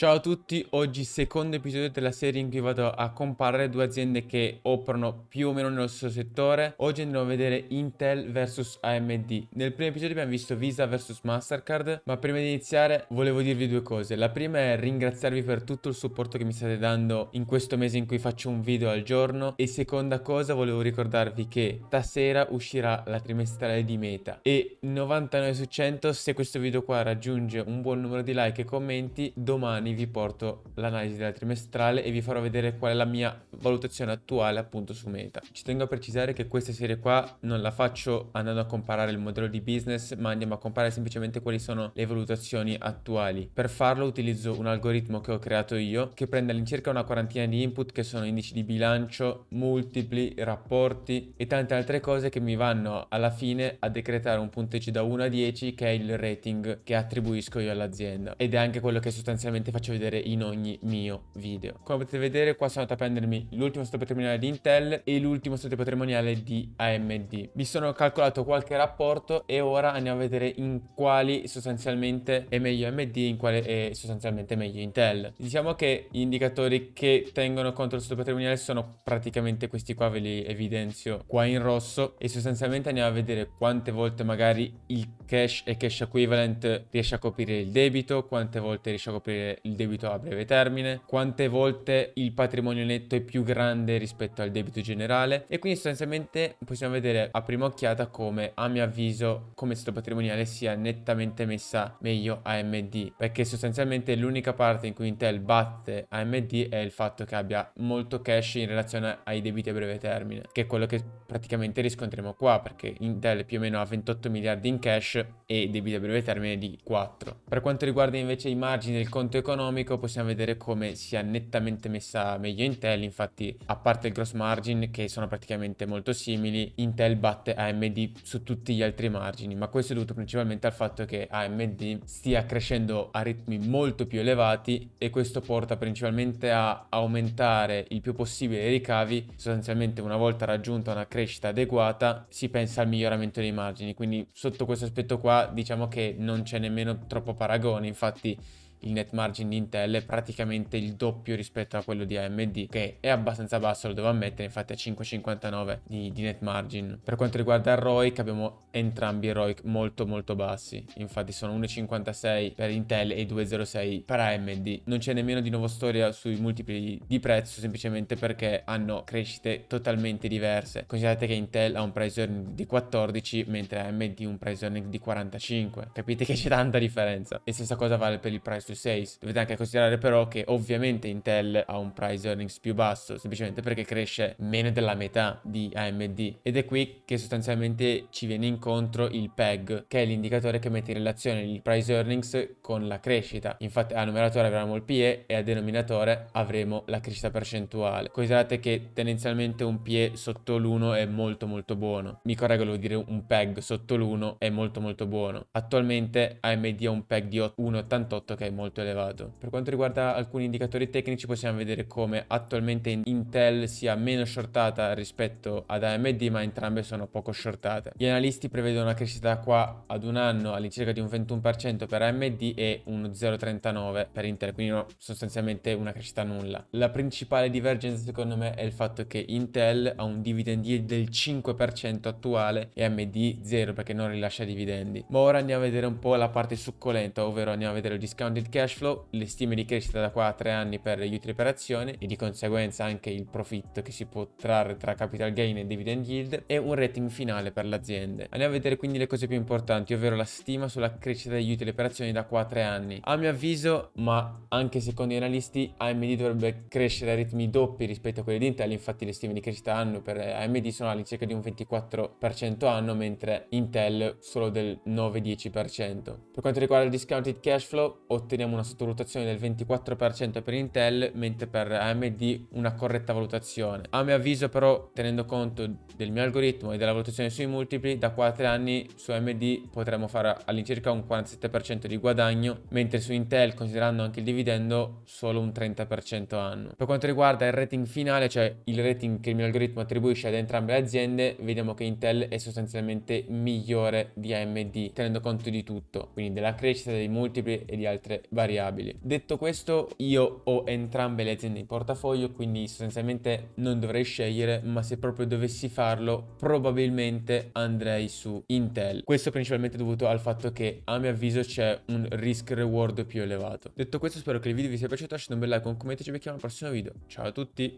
Ciao a tutti, oggi secondo episodio della serie in cui vado a comparare due aziende che operano più o meno nello stesso settore. Oggi andremo a vedere Intel vs AMD. Nel primo episodio abbiamo visto Visa vs Mastercard, ma prima di iniziare volevo dirvi due cose. La prima è ringraziarvi per tutto il supporto che mi state dando in questo mese in cui faccio un video al giorno e seconda cosa volevo ricordarvi che stasera uscirà la trimestrale di Meta e 99 su 100 se questo video qua raggiunge un buon numero di like e commenti domani domani vi porto l'analisi della trimestrale e vi farò vedere qual è la mia valutazione attuale appunto su Meta. Ci tengo a precisare che questa serie qua non la faccio andando a comparare il modello di business, ma andiamo a comparare semplicemente quali sono le valutazioni attuali. Per farlo utilizzo un algoritmo che ho creato io che prende all'incirca una quarantina di input che sono indici di bilancio, multipli, rapporti e tante altre cose che mi vanno alla fine a decretare un punteggio da 1 a 10 che è il rating che attribuisco io all'azienda ed è anche quello che sostanzialmente faccio vedere in ogni mio video. Come potete vedere qua sono andato a prendermi l'ultimo stato patrimoniale di Intel e l'ultimo stato patrimoniale di AMD. Mi sono calcolato qualche rapporto e ora andiamo a vedere in quali sostanzialmente è meglio AMD e in quale è sostanzialmente meglio Intel. Diciamo che gli indicatori che tengono conto del stato patrimoniale sono praticamente questi qua, ve li evidenzio qua in rosso e sostanzialmente andiamo a vedere quante volte magari il cash e cash equivalent riesce a coprire il debito, quante volte riesce a coprire il debito a breve termine, quante volte il patrimonio netto è più grande rispetto al debito generale e quindi sostanzialmente possiamo vedere a prima occhiata come a mio avviso come stato patrimoniale sia nettamente messa meglio AMD perché sostanzialmente l'unica parte in cui Intel batte AMD è il fatto che abbia molto cash in relazione ai debiti a breve termine che è quello che praticamente riscontriamo qua perché Intel più o meno ha 28 miliardi in cash e debiti a breve termine di 4 per quanto riguarda invece i margini del conto economico economico possiamo vedere come sia nettamente messa meglio Intel, infatti a parte il gross margin che sono praticamente molto simili, Intel batte AMD su tutti gli altri margini, ma questo è dovuto principalmente al fatto che AMD stia crescendo a ritmi molto più elevati e questo porta principalmente a aumentare il più possibile i ricavi, sostanzialmente una volta raggiunta una crescita adeguata si pensa al miglioramento dei margini, quindi sotto questo aspetto qua diciamo che non c'è nemmeno troppo paragone, infatti il net margin di Intel è praticamente il doppio rispetto a quello di AMD, che è abbastanza basso, lo devo ammettere, infatti è 5,59 di, di, net margin. Per quanto riguarda il ROIC, abbiamo entrambi i ROIC molto molto bassi, infatti sono 1,56 per Intel e 2,06 per AMD. Non c'è nemmeno di nuovo storia sui multipli di prezzo, semplicemente perché hanno crescite totalmente diverse. Considerate che Intel ha un price earning di 14, mentre AMD un price earning di 45. Capite che c'è tanta differenza. E stessa cosa vale per il price to 6. Dovete anche considerare però che ovviamente Intel ha un price earnings più basso, semplicemente perché cresce meno della metà di AMD. Ed è qui che sostanzialmente ci viene incontro il PEG, che è l'indicatore che mette in relazione il price earnings con la crescita. Infatti a numeratore avremo il PE e a denominatore avremo la crescita percentuale. Considerate che tendenzialmente un PE sotto l'1 è molto molto buono. Mi correggo, devo dire un PEG sotto l'1 è molto molto buono. Attualmente AMD ha un PEG di 1,88 che è molto molto elevato. Per quanto riguarda alcuni indicatori tecnici possiamo vedere come attualmente Intel sia meno shortata rispetto ad AMD ma entrambe sono poco shortate. Gli analisti prevedono una crescita qua ad un anno all'incirca di un 21% per AMD e un 0,39 per Intel, quindi no, sostanzialmente una crescita nulla. La principale divergenza secondo me è il fatto che Intel ha un dividend yield del 5% attuale e AMD 0 perché non rilascia dividendi. Ma ora andiamo a vedere un po' la parte succulenta, ovvero andiamo a vedere il discounted il cash flow, le stime di crescita da qua a tre anni per gli aiuti per azione e di conseguenza anche il profitto che si può trarre tra capital gain e dividend yield e un rating finale per l'azienda. Andiamo a vedere quindi le cose più importanti, ovvero la stima sulla crescita degli utili per azioni da qua a tre anni. A mio avviso, ma anche secondo gli analisti, AMD dovrebbe crescere a ritmi doppi rispetto a quelli di Intel, infatti le stime di crescita anno per AMD sono all'incirca di un 24% anno, mentre Intel solo del 9-10%. Per quanto riguarda il discounted cash flow, ottenere otteniamo una sottovalutazione del 24% per Intel, mentre per AMD una corretta valutazione. A mio avviso però, tenendo conto del mio algoritmo e della valutazione sui multipli, da 4 anni su AMD potremmo fare all'incirca un 47% di guadagno, mentre su Intel, considerando anche il dividendo, solo un 30% anno. Per quanto riguarda il rating finale, cioè il rating che il mio algoritmo attribuisce ad entrambe le aziende, vediamo che Intel è sostanzialmente migliore di AMD, tenendo conto di tutto, quindi della crescita, dei multipli e di altre variabili. Detto questo, io ho entrambe le aziende in portafoglio, quindi sostanzialmente non dovrei scegliere, ma se proprio dovessi farlo, probabilmente andrei su Intel. Questo principalmente dovuto al fatto che a mio avviso c'è un risk reward più elevato. Detto questo, spero che il video vi sia piaciuto, lasciate un bel like, un commento e ci becchiamo al prossimo video. Ciao a tutti!